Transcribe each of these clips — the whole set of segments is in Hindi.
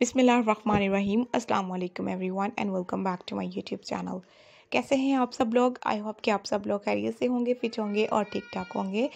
बिसमीम अल्लाम everyone and welcome back to my YouTube channel कैसे हैं आप सब लोग आई होप कि आप सब लोग खैरियत से होंगे फिट होंगे और ठीक ठाक होंगे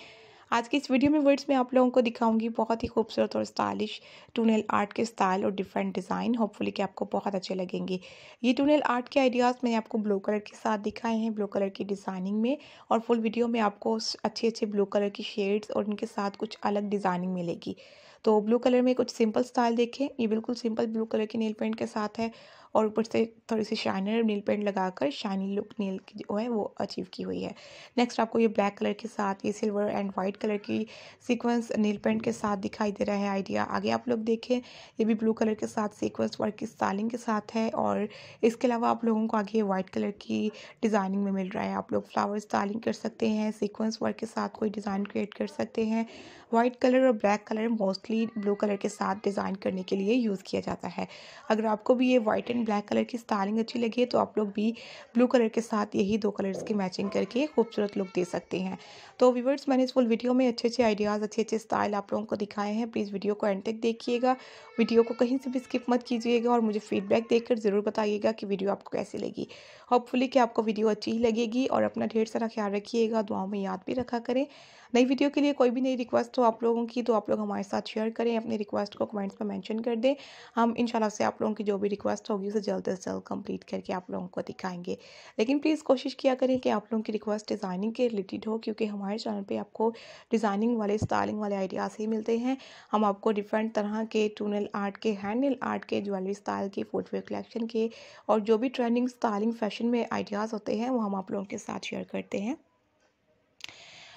आज की इस वीडियो में वर्ड्स में आप लोगों को दिखाऊंगी बहुत ही खूबसूरत और स्टाइलिश टूनल आर्ट के स्टाइल और डिफरेंट डिज़ाइन होपफुली कि आपको बहुत अच्छे लगेंगे ये टूनल आर्ट के आइडियाज़ मैंने आपको ब्लू कलर के साथ दिखाए हैं ब्लू कलर की डिज़ाइनिंग में और फुल वीडियो में आपको अच्छे अच्छे ब्लू कलर की शेड्स और उनके साथ कुछ अलग डिज़ाइनिंग मिलेगी तो ब्लू कलर में कुछ सिंपल स्टाइल देखें ये बिल्कुल सिंपल ब्लू कलर की नेल पेंट के साथ है और ऊपर से थोड़ी सी शाइनर नेल पेंट लगाकर शाइनी लुक नेल की जो है वो अचीव की हुई है नेक्स्ट आपको ये ब्लैक कलर के साथ ये सिल्वर एंड वाइट कलर की सीक्वेंस नेल पेंट के साथ दिखाई दे रहा है आइडिया आगे आप लोग देखें ये भी ब्लू कलर के साथ सीक्वेंस वर्क की स्टाइलिंग के साथ है और इसके अलावा आप लोगों को आगे ये वाइट कलर की डिज़ाइनिंग में मिल रहा है आप लोग फ्लावर स्टाइलिंग कर सकते हैं सीक्वेंस वर्क के साथ कोई डिज़ाइन क्रिएट कर सकते हैं वाइट कलर और black colour mostly basically blue colour के साथ डिज़ाइन करने के लिए यूज़ किया जाता है अगर आपको भी ये वाइट एंड ब्लैक कलर की स्टाइलिंग अच्छी लगी तो आप लोग भी ब्लू कलर के साथ यही दो कलर्स की मैचिंग करके खूबसूरत लुक दे सकते हैं तो व्यूवर्स मैंने इस फुल वीडियो में अच्छे अच्छे आइडियाज़ अच्छे अच्छे स्टाइल आप लोगों को दिखाए हैं प्लीज़ वीडियो को एंड तक देखिएगा वीडियो को कहीं से भी स्किप मत कीजिएगा और मुझे फीडबैक देकर ज़रूर बताइएगा कि वीडियो आपको कैसी लगी होपफुली कि आपको वीडियो अच्छी ही लगेगी और अपना ढेर सारा ख्याल रखिएगा दुआओं में याद भी रखा करें नई वीडियो के लिए कोई भी नई रिक्वेस्ट हो आप लोगों की तो आप लोग हमारे साथ शेयर शेयर करें अपनी रिक्वेस्ट को कमेंट्स में मेंशन कर दें हम इन से आप लोगों की जो भी रिक्वेस्ट होगी उसे जल्द अज जल्द कम्प्लीट करके आप लोगों को दिखाएंगे लेकिन प्लीज़ कोशिश किया करें कि आप लोगों की रिक्वेस्ट डिज़ाइनिंग के रिलेटेड हो क्योंकि हमारे चैनल पर आपको डिज़ाइनिंग वाले स्टाइलिंग वाले आइडियाज़ ही मिलते हैं हम आपको डिफरेंट तरह के टूनल आर्ट के हैंडल आर्ट के ज्वेलरी स्टाइल के फुटवेयर कलेक्शन के और जो भी ट्रेंडिंग स्टाइलिंग फैशन में आइडियाज़ होते हैं वो हम आप लोगों के साथ शेयर करते हैं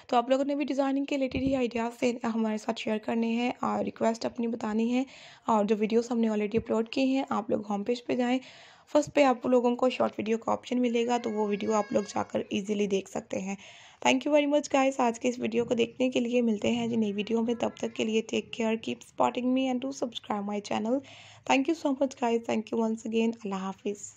तो आप लोगों ने भी डिज़ाइनिंग के रिलेटेड ही आइडियाज़ से हमारे साथ शेयर करने हैं और रिक्वेस्ट अपनी बतानी है और जो वीडियोस हमने ऑलरेडी अपलोड की हैं आप लोग होम पेज पे जाएं फर्स्ट पे आप लोगों को शॉर्ट वीडियो का ऑप्शन मिलेगा तो वो वीडियो आप लोग जाकर ईजिली देख सकते हैं thank you very much guys आज के इस वीडियो को देखने के लिए मिलते हैं जी नई वीडियो में तब तक के लिए take care keep spotting me and to subscribe my channel thank you so much guys thank you once again अल्लाह हाफिज़